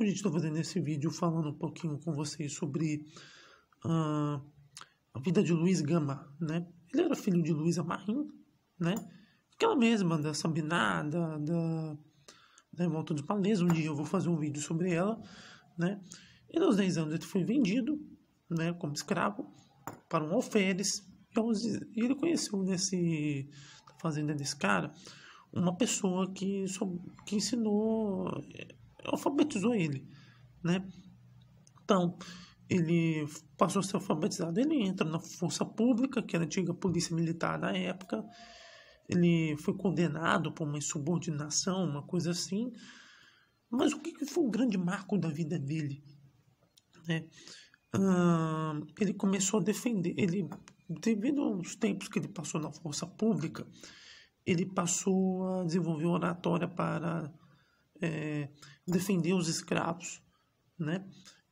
hoje estou fazendo esse vídeo falando um pouquinho com vocês sobre uh, a vida de Luiz Gama, né? Ele era filho de Luiza Marim, né? Aquela mesma da Sabiná, da, da, da Volta dos Palês, um dia eu vou fazer um vídeo sobre ela, né? E aos 10 anos ele foi vendido, né, como escravo, para um alferes, e, ele conheceu nesse, na fazenda desse cara, uma pessoa que, que ensinou alfabetizou ele, né? Então, ele passou a ser alfabetizado, ele entra na força pública, que era a antiga polícia militar da época, ele foi condenado por uma insubordinação, uma coisa assim, mas o que, foi o grande marco da vida dele? Né? Ah, ele começou a defender, ele, devido aos tempos que ele passou na força pública, ele passou a desenvolver oratória para é, os escravos, né?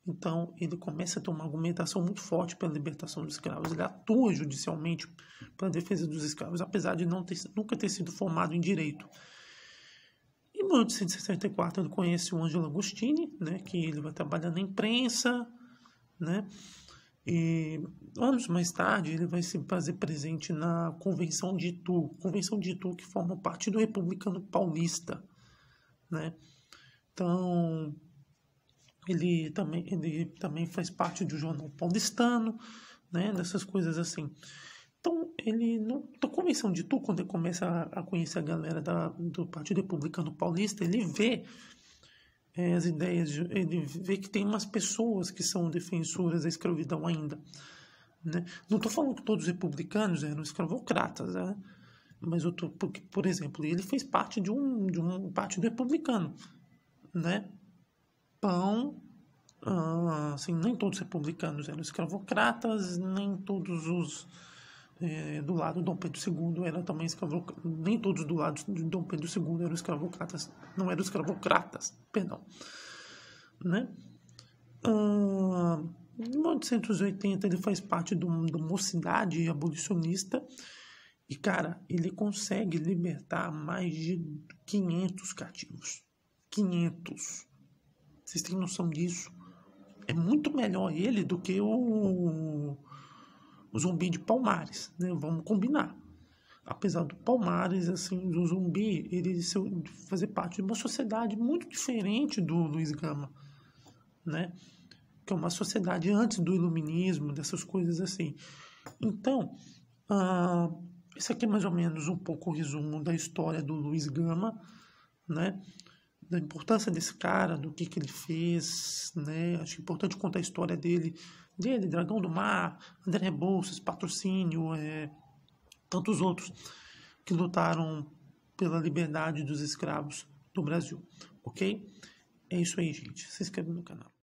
Então ele começa a ter uma argumentação muito forte pela libertação dos escravos. Ele atua judicialmente para a defesa dos escravos, apesar de não ter, nunca ter sido formado em direito. Em 1864 ele conhece o Angelo Agostini, né? Que ele vai trabalhar na imprensa, né? E anos mais tarde ele vai se fazer presente na Convenção de Itu, Convenção de Itu que forma parte do Republicano Paulista né? Então, ele também, ele também faz parte do jornal paulistano, né? Dessas coisas assim. Então, ele não. Então, convenção de tu, quando ele começa a, a conhecer a galera da, do Partido Republicano Paulista, ele vê é, as ideias, de, ele vê que tem umas pessoas que são defensoras da escravidão ainda. Né? Não estou falando que todos os republicanos eram escravocratas, né? Mas eu tô, porque, por exemplo, ele fez parte de um, de um partido republicano, né? Pão, ah, assim, nem todos os republicanos eram escravocratas, nem todos os eh, do lado de Dom Pedro II eram também escravocratas, nem todos do lado de Dom Pedro II eram escravocratas, não eram escravocratas, perdão, né? Ah, em 1880 ele faz parte do, do Mocidade Abolicionista, e cara, ele consegue libertar mais de 500 cativos. 500. Vocês têm noção disso? É muito melhor ele do que o, o zumbi de Palmares, né? Vamos combinar. Apesar do Palmares, assim, do zumbi, ele fazer parte de uma sociedade muito diferente do Luiz Gama, né? Que é uma sociedade antes do iluminismo, dessas coisas assim. Então, ah, isso aqui é mais ou menos um pouco o resumo da história do Luiz Gama, né? Da importância desse cara, do que, que ele fez, né? Acho importante contar a história dele, dele, Dragão do Mar, André Rebouças, Patrocínio, é, tantos outros que lutaram pela liberdade dos escravos do Brasil, ok? É isso aí, gente. Se inscreve no canal.